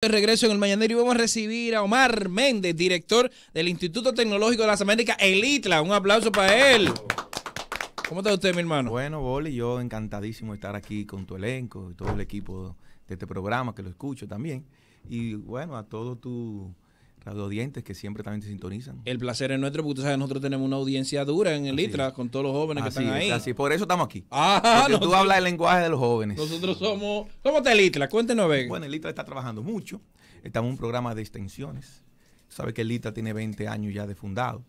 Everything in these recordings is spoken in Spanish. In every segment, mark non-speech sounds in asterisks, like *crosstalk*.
De regreso en el Mañanero y vamos a recibir a Omar Méndez, director del Instituto Tecnológico de las Américas, el ITLA. Un aplauso para él. ¿Cómo está usted, mi hermano? Bueno, Boli, yo encantadísimo de estar aquí con tu elenco y todo el equipo de este programa que lo escucho también. Y bueno, a todo tu radio audientes que siempre también te sintonizan. El placer es nuestro, porque tú sabes, nosotros tenemos una audiencia dura en el litra con todos los jóvenes que están ahí. Así, por eso estamos aquí. Ah, *laughs* porque tú hablas el lenguaje de los jóvenes. Nosotros somos. ¿Cómo está el Cuéntenos, Bueno, el ITRA está trabajando mucho. Estamos en un programa de extensiones. sabes que el ITRA tiene 20 años ya de fundado.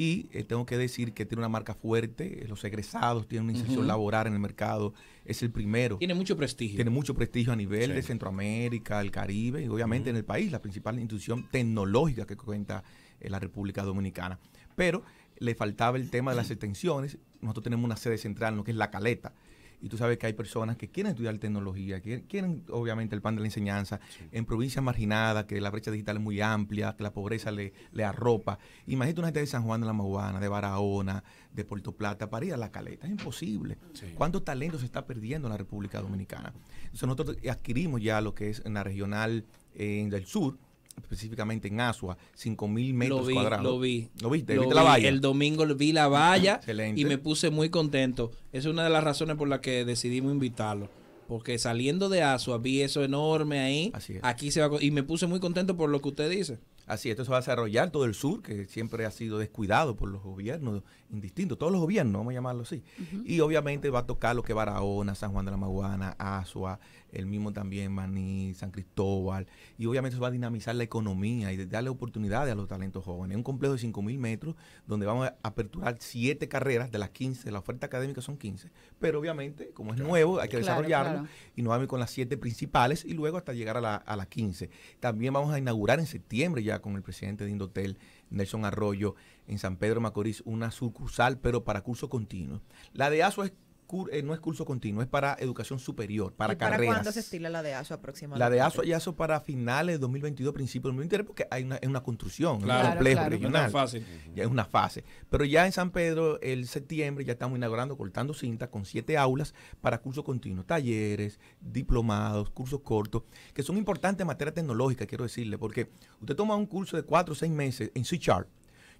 Y eh, tengo que decir que tiene una marca fuerte, eh, los egresados, tienen una inserción laboral en el mercado, es el primero. Tiene mucho prestigio. Tiene mucho prestigio a nivel de Centroamérica, el Caribe y obviamente en el país, la principal institución tecnológica que cuenta eh, la República Dominicana. Pero le faltaba el tema de las extensiones. Nosotros tenemos una sede central lo que es La Caleta, y tú sabes que hay personas que quieren estudiar tecnología, que quieren obviamente el pan de la enseñanza, en provincias marginadas, que la brecha digital es muy amplia, que la pobreza le, arropa. Imagínate una gente de San Juan de la Maguana, de Barahona, de Puerto Plata, para ir a la caleta, es imposible. ¿Cuánto talento se está perdiendo en la República Dominicana? Entonces nosotros adquirimos ya lo que es en la regional del sur, específicamente en Asua, 5.000 metros lo vi, cuadrados. Lo vi. ¿Lo viste? El domingo vi la valla *clears throat* y me puse muy contento. Es una de las razones por las que decidimos invitarlo. Porque saliendo de Asua vi eso enorme ahí. Así es. Aquí se va y me puse muy contento por lo que usted dice. Así, esto se va a desarrollar todo el sur, que siempre ha sido descuidado por los gobiernos indistintos, todos los gobiernos, vamos a llamarlo así. Y obviamente va a tocar lo que Barahona, San Juan de la Maguana, Asua, el mismo también Maní, San Cristóbal, y obviamente eso va a dinamizar la economía y darle oportunidades a los talentos jóvenes. Es un complejo de 5.000 metros donde vamos a aperturar siete carreras de las 15, la oferta académica son 15, pero obviamente como es nuevo hay que desarrollarlo y nos vamos con las siete principales y luego hasta llegar a, a las 15. También vamos a inaugurar en septiembre ya con el presidente de Indotel, Nelson Arroyo, en San Pedro Macorís, una sucursal, pero para curso continuo. La de ASO es eh, no es curso continuo, es para educación superior, para carreras. ¿Para cuándo se estila la de ASO aproximadamente? La de ASO y ASO para finales de 2022, principios de 2023, porque hay una, es una construcción, complejo regional. Ya es una fase. Pero ya en San Pedro, el septiembre, ya estamos inaugurando, cortando cinta con siete aulas para curso continuo, talleres, diplomados, cursos cortos, que son importantes en materia tecnológica, quiero decirle, porque usted toma un curso de cuatro o seis meses en C-Chart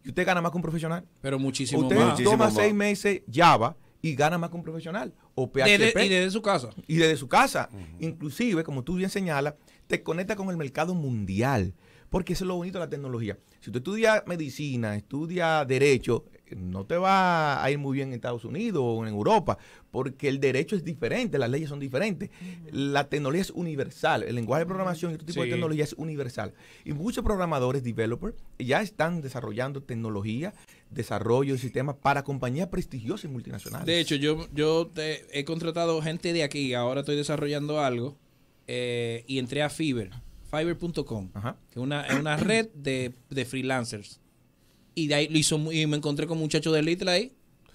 y usted gana más que un profesional. Pero muchísimo más. Usted toma seis meses Java y gana más con un profesional. O PHP. y desde su casa. Y desde su casa. Inclusive, como tú bien señalas, te conecta con el mercado mundial. Porque eso es lo bonito de la tecnología. Si tú estudias medicina, estudias derecho, no te va a ir muy bien en Estados Unidos o en Europa, porque el derecho es diferente, las leyes son diferentes. La tecnología es universal, el lenguaje de programación y otro tipo de tecnología es universal. Y muchos programadores, developers, ya están desarrollando tecnología desarrollo de sistemas para compañías prestigiosas y multinacionales. De hecho, yo, yo te, he contratado gente de aquí, ahora estoy desarrollando algo eh, y entré a Fiverr, fiverr.com, que es una, una red de, freelancers. Y de ahí lo hizo, y me encontré con un muchacho de Little ahí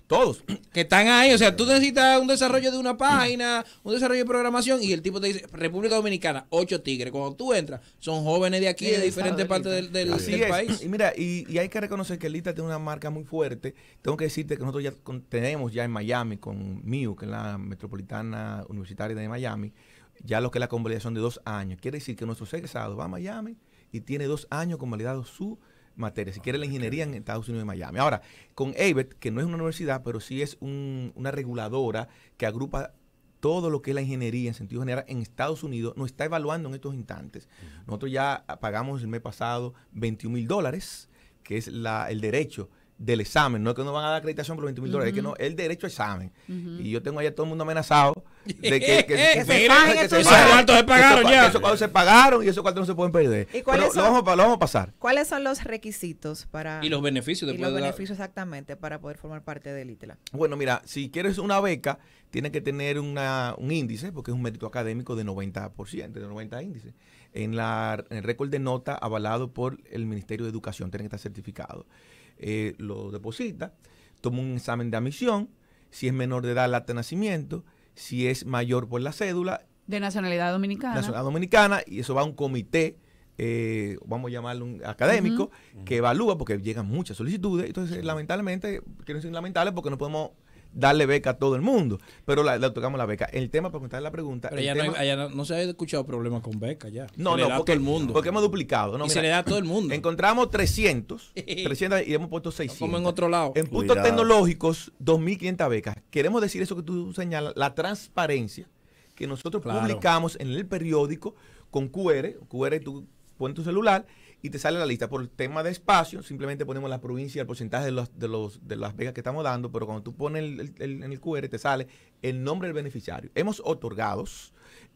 todos. Que están ahí. O sea, tú necesitas un desarrollo de una página, un desarrollo de programación, y el tipo te dice, República Dominicana, ocho tigres. Cuando tú entras, son jóvenes de aquí, de diferentes partes del, del, país. Y mira, y, hay que reconocer que Lita tiene una marca muy fuerte. Tengo que decirte que nosotros ya tenemos ya en Miami, con MIU, que es la Metropolitana Universitaria de Miami, ya lo que es la convalidación de dos años. Quiere decir que nuestro egresados va a Miami y tiene dos años convalidado su materias, si quiere la ingeniería en Estados Unidos de Miami. Ahora, con ABET, que no es una universidad, pero sí es una reguladora que agrupa todo lo que es la ingeniería en sentido general en Estados Unidos, nos está evaluando en estos instantes. Nosotros ya pagamos el mes pasado 21 mil dólares, que es la, el derecho del examen. No es que no van a dar acreditación por 20 mil dólares, es que no, el derecho a examen. Y yo tengo allá todo el mundo amenazado de que, *laughs* se se pagaron ya. se pagaron y esos cuartos no se pueden perder. ¿Y lo, vamos, a pasar. ¿Cuáles son los requisitos para. Y los beneficios Y los beneficios, exactamente, para poder formar parte del ITLA. Bueno, mira, si quieres una beca, tienes que tener una, un índice, porque es un mérito académico de 90%, de 90 índices. En, la, el récord de nota avalado por el Ministerio de Educación, tienen que estar certificados. Eh, lo deposita, toma un examen de admisión, si es menor de edad, el acta nacimiento, si es mayor por la cédula. De nacionalidad dominicana. Nacionalidad dominicana, y eso va a un comité, eh, vamos a llamarlo un académico, que evalúa, porque llegan muchas solicitudes, entonces lamentablemente, quiero decir lamentable porque no podemos darle beca a todo el mundo, pero la, le tocamos la beca. El tema, para contar la pregunta. Pero ya, no, se ha escuchado problemas con beca ya. No, no, porque, todo el mundo. porque hemos duplicado. No, y se le da a todo el mundo. Encontramos 300, 300 *laughs* y hemos puesto 600. Como en otro lado. En puntos tecnológicos, 2.500 becas. Queremos decir eso que tú señalas, la transparencia que nosotros publicamos en el periódico con QR, QR tú pones tu celular y te sale la lista. Por el tema de espacio, simplemente ponemos la provincia, el porcentaje de, los, de, las becas que estamos dando, pero cuando tú pones en el QR te sale el nombre del beneficiario. Hemos otorgado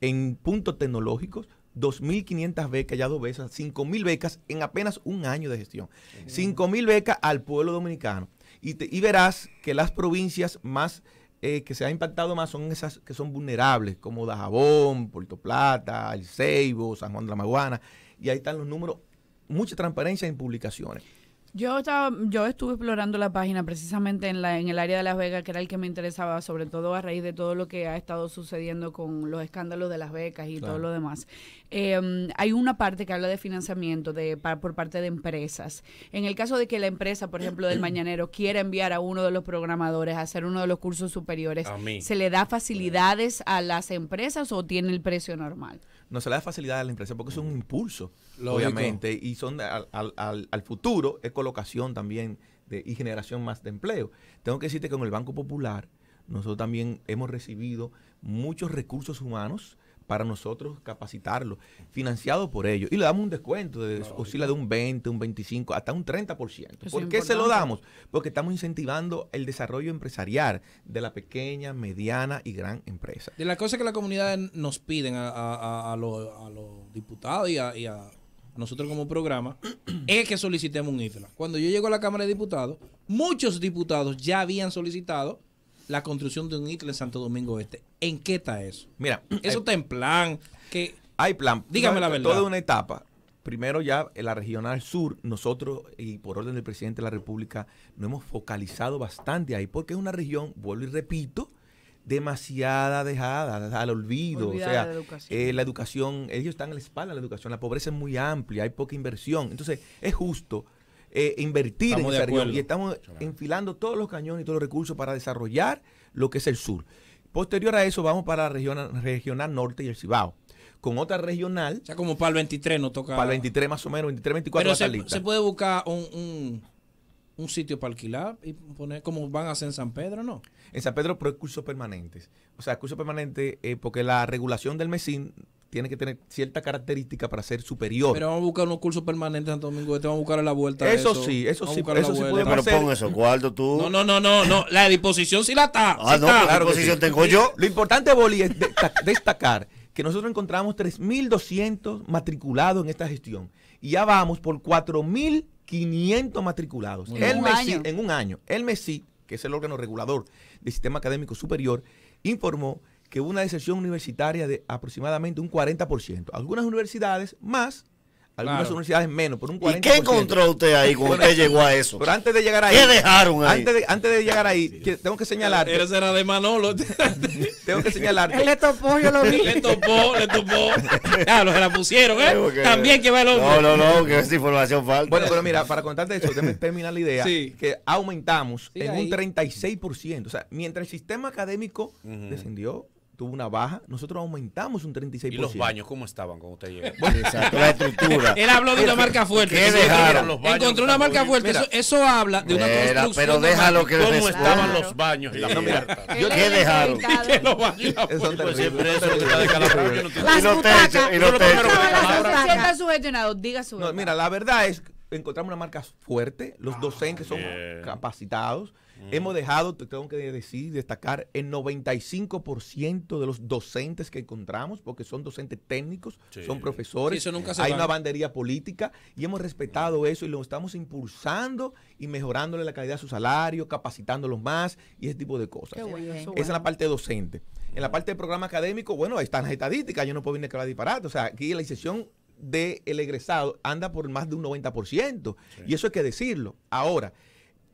en puntos tecnológicos 2.500 becas, ya dos veces, 5.000 becas en apenas un año de gestión. 5.000 becas al pueblo dominicano. Y, verás que las provincias más... Eh, que se han impactado más son esas que son vulnerables, como Dajabón, Puerto Plata, El Ceibo, San Juan de la Maguana, y ahí están los números mucha transparencia en publicaciones. Yo estaba, yo estuve explorando la página precisamente en la, en el área de Las Vegas, que era el que me interesaba, sobre todo a raíz de todo lo que ha estado sucediendo con los escándalos de las becas y todo lo demás. Em, hay una parte que habla de financiamiento de por parte de empresas. En el caso de que la empresa, por ejemplo, del *clears throat* mañanero, quiera enviar a uno de los programadores a hacer uno de los cursos superiores, ¿se le da facilidades a las empresas o tiene el precio normal? no se le da facilidad a la empresa porque es un mm. impulso, obviamente, y son al, futuro, es colocación también de, y generación más de empleo. Tengo que decirte que con el Banco Popular nosotros también hemos recibido muchos recursos humanos para nosotros capacitarlo, financiado por ellos. Y le damos un descuento, de, oscila de un 20, un 25, hasta un 30%. ¿Por qué se lo damos? Porque estamos incentivando el desarrollo empresarial de la pequeña, mediana y gran empresa. De las cosas que la comunidad nos piden a, los, diputados y a, y a nosotros como programa, *clears throat* es que solicitemos un IFLA. Cuando yo llego a la Cámara de Diputados, muchos diputados ya habían solicitado la construcción de un ITLE en Santo Domingo Este. ¿En qué está eso? Mira, eso está en plan. Que, hay plan. Dígame la verdad. Toda una etapa. Primero ya en la regional sur, nosotros, y por orden del presidente de la República, nos hemos focalizado bastante ahí, porque es una región, vuelvo y repito, demasiada dejada al olvido. o sea, la educación. Eh, la educación. ellos están en la espalda de la educación, la pobreza es muy amplia, hay poca inversión. Entonces, es justo eh, invertir en esa región. Y estamos enfilando todos los cañones y todos los recursos para desarrollar lo que es el sur. Posterior a eso, vamos para la región, regional norte y el Cibao. Con otra regional. O sea, como para el 23 no toca. Para el 23 más o menos, 23, 24 se, puede buscar un, sitio para alquilar y poner como van a hacer en San Pedro, ¿no? En San Pedro, pero hay cursos permanentes. O sea, cursos permanentes, eh, porque la regulación del MESIN tiene que tener cierta característica para ser superior. Pero vamos a buscar unos cursos permanentes Santo Domingo, te este, vamos a buscar a la vuelta. Eso, sí, eso sí, eso sí podemos Pero pon eso, tú. No, no, no, no, la disposición sí la está. Ah, no, la disposición tengo yo. Lo importante, Boli, es destacar que nosotros encontramos 3.200 matriculados en esta gestión y ya vamos por 4.500 matriculados un en un año. El MESI, que es el órgano regulador del sistema académico superior, informó que hubo una decepción universitaria de aproximadamente un 40%. Algunas universidades más, algunas universidades menos, por un 40%. ¿Y qué encontró usted ahí cuando usted llegó a eso? Pero antes de llegar ahí. ¿Qué dejaron ahí? Antes de, antes de llegar ahí, tengo que señalar. Eres era de Manolo. *laughs* tengo que señalar. Él le topó, yo lo vi. le topó, le topó. Claro, se la pusieron, ¿eh? También que va el hombre. No, no, no, que esa información falta. Bueno, pero mira, para contarte eso, déjame *laughs* terminar la idea. Sí. Que aumentamos en un 36%. O sea, mientras el sistema académico descendió tuvo una baja, nosotros aumentamos un 36%. ¿Y los baños cómo estaban cuando usted llegó? Bueno, exacto, la estructura. Él habló de una marca fuerte. ¿Qué dejaron? Los baños Encontró una marca fuerte. eso, habla de una construcción. Pero déjalo que ¿Cómo estaban los baños y la no, yo, ¿Qué dejaron? Que los baños y los techos. Y los techos. está diga su. Mira, la verdad es encontramos una marca fuerte, los docentes son capacitados, Mm. Hemos dejado, tengo que decir, destacar, el 95% de los docentes que encontramos, porque son docentes técnicos, son profesores, hay una bandería política y hemos respetado eso y lo estamos impulsando y mejorándole la calidad de su salario, capacitándolos más y ese tipo de cosas. Esa es la parte docente. En la parte del programa académico, bueno, ahí están las estadísticas, yo no puedo venir a hablar disparate. O sea, aquí la inserción del egresado anda por más de un 90%. Y eso hay que decirlo. Ahora,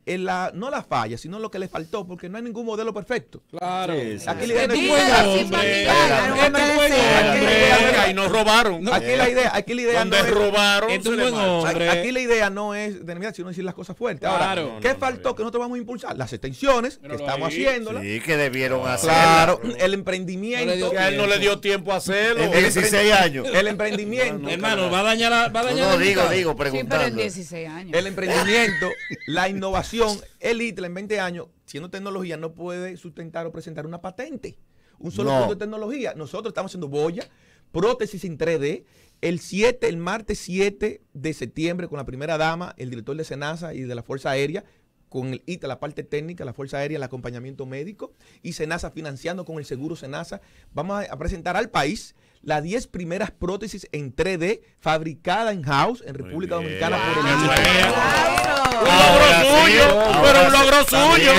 la, no la falla, sino lo que le faltó, porque no hay ningún modelo perfecto. Claro. Aquí la idea Y nos robaron. Aquí la idea, aquí la idea no es. robaron, este sino decir las cosas fuertes. Ahora, ¿qué faltó? No, que nosotros vamos a impulsar las extensiones, que estamos haciéndolas. Sí, que debieron hacer el emprendimiento. no le dio tiempo a hacerlo. En 16 años. El emprendimiento. Hermano, va a dañar No, digo, digo, preguntando. en 16 años. El emprendimiento, la innovación el ITLA en 20 años, siendo tecnología, no puede sustentar o presentar una patente. Un solo punto de tecnología. Nosotros estamos haciendo boya, prótesis en 3D. El 7, el martes 7 de septiembre, con la primera dama, el director de Senasa y de la Fuerza Aérea, con el ITA, la parte técnica, la Fuerza Aérea, el acompañamiento médico y Senasa financiando con el seguro Senasa. Vamos a presentar al país las 10 primeras prótesis en 3D fabricadas en house en República Dominicana por el un logro suyo, pero un logro suyo.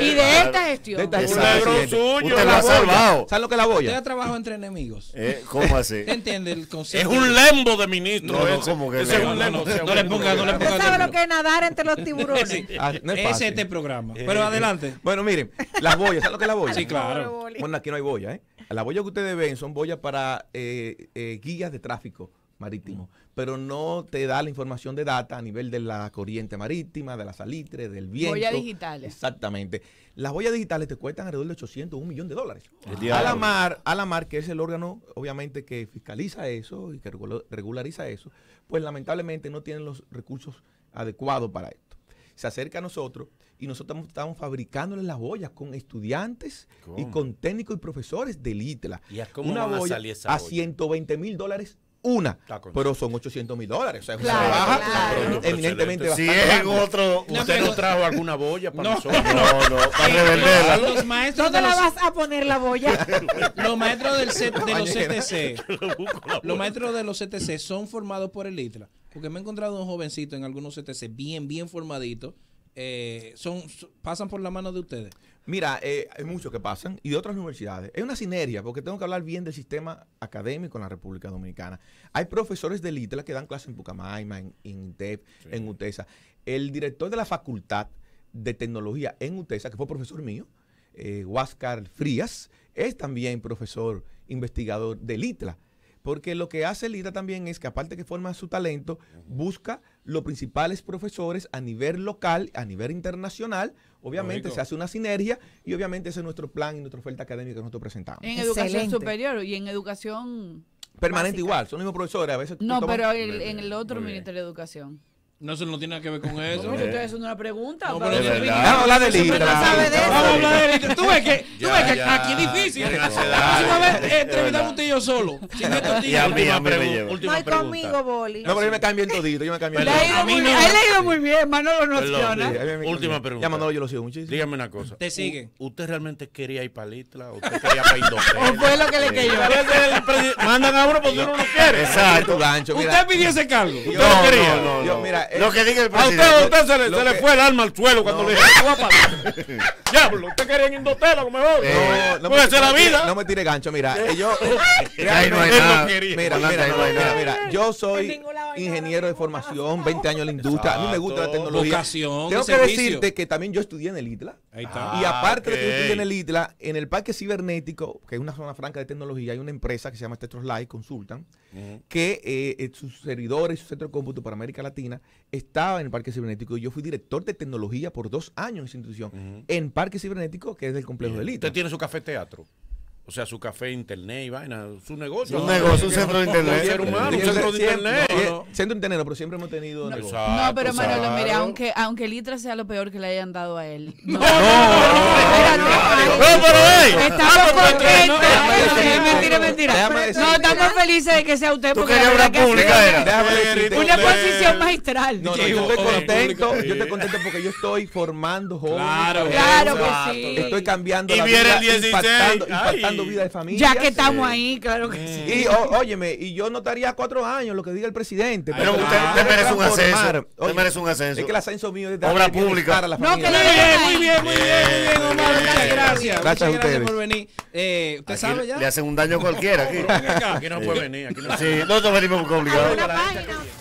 Y de esta gestión. Un logro suyo. Usted la ha salvado. ¿Sabes lo que la boya? Usted ha trabajado entre enemigos. ¿Cómo así? entiende el concepto? Es un lembo de ministro. que es un lembo. No le ponga, no le Usted sabe lo que es nadar entre los tiburones. Ese es este programa. Pero adelante. Bueno, miren, las boyas, ¿sabes lo que es la boya? Sí, claro. Bueno, aquí no hay boya, ¿eh? Las boyas que ustedes ven son boyas para guías de tráfico marítimo, pero no te da la información de data a nivel de la corriente marítima, de la salitre, del viento. Boyas digitales. Exactamente. Las boyas digitales te cuestan alrededor de 800, un millón de dólares. A la mar, que es el órgano, obviamente, que fiscaliza eso y que regulariza eso, pues lamentablemente no tienen los recursos adecuados para esto. Se acerca a nosotros y nosotros estamos fabricándoles las boyas con estudiantes y con técnicos y profesores del ITLA. ¿Y a una boya, a, a 120 mil dólares una, pero son 800 mil dólares. O sea, es una Si es otro, usted no, trajo alguna boya para no. nosotros. No, no, para revenderla. ¿Dónde la vas a poner *laughs* *laughs* la boya? los maestros de los CTC. los maestros de los CTC son formados por el ITRA Porque me he encontrado un jovencito en algunos CTC bien, bien formadito. Eh, son, pasan por la mano de ustedes. Mira, eh, hay muchos que pasan y de otras universidades. Es una sinergia, porque tengo que hablar bien del sistema académico en la República Dominicana. Hay profesores de ITLA que dan clases en Pucamaima, en, en en UTESA. El director de la facultad de tecnología en UTESA, que fue profesor mío, eh, Huáscar Frías, es también profesor investigador de ITLA. Porque lo que hace LIDA también es que, aparte que forma su talento, busca los principales profesores a nivel local, a nivel internacional. Obviamente se hace una sinergia y obviamente ese es nuestro plan y nuestra oferta académica que nosotros presentamos. En educación superior y en educación Permanente igual, son los mismos profesores, a veces. No, pero en el otro Ministerio de Educación. No, eso no tiene nada que ver con eso. No, estoy haciendo una pregunta. No, pero de Litra. Vamos a hablar de Litra. Vamos a hablar de Litra. Tú ves que, tú ves que aquí es difícil. La próxima vez eh, entrevistamos usted y yo solo. Sin estos tíos. Última pregunta. Hay conmigo, Boli. No, pero yo me cambio en todito. Yo me cambio en todito. he muy bien. Manolo no opciona. Última pregunta. Ya Manolo yo lo sigo muchísimo. Dígame una cosa. Te siguen. ¿Usted realmente quería ir para Litra o usted quería para *laughs* ¿O fue lo que le cayó? Mandan a uno porque uno no quiere. Exacto, gancho. ¿Usted pidió ese cargo? ¿Usted no quería? No, Mira, lo eh, que diga A usted, a usted se, le, se le, fue el alma al suelo cuando le dije, *laughs* Diablo, usted quería en Indotel a lo mejor. Eh, no, puede me, ser la vida. No me tire gancho, mira. Yo, eh, *laughs* Mira, mira, mira, mira, Yo soy ingeniero de formación, 20 años en la industria. A mí me gusta la tecnología. Tengo que decirte que también yo estudié en el ITLA. Y ah, aparte de que en el ITLA, en el parque cibernético, que es una zona franca de tecnología, hay una empresa que se llama Tetros Light Consultan, que eh, eh, sus servidores y su centro de cómputo para América Latina estaba en el parque cibernético y yo fui director de tecnología por dos años en esa institución, en parque cibernético, que es del complejo del ITLA. Usted tiene su café teatro. O sea, su café, internet y vaina, su negocio. un negocio, un centro de internet. Un, centro de internet. Centro de internet, pero siempre hemos tenido. No, pero Manolo, mire, aunque, aunque Litra sea lo peor que le hayan dado a él. No, no, pero Estamos contentos. Mentira, mentira. No, estamos felices de que sea usted. porque querías una pública, era. Una posición magistral. No, yo estoy contento. Yo estoy contento porque yo estoy formando jóvenes. Claro, claro que sí. Estoy cambiando la vida. Y viene el 16 vida de familia. Ya que estamos ahí, claro que sí. Y óyeme, y yo no cuatro años lo que diga el presidente. Pero usted, usted merece un ascenso. usted merece un ascenso. Es que el ascenso mío es de obra pública. A la no, que le muy bien, muy bien, muy bien, Omar. Muchas gracias. Gracias por venir. Eh, usted sabe ya. Le hacen un daño cualquiera aquí. aquí no puede venir. Aquí no. Sí, nosotros venimos complicados.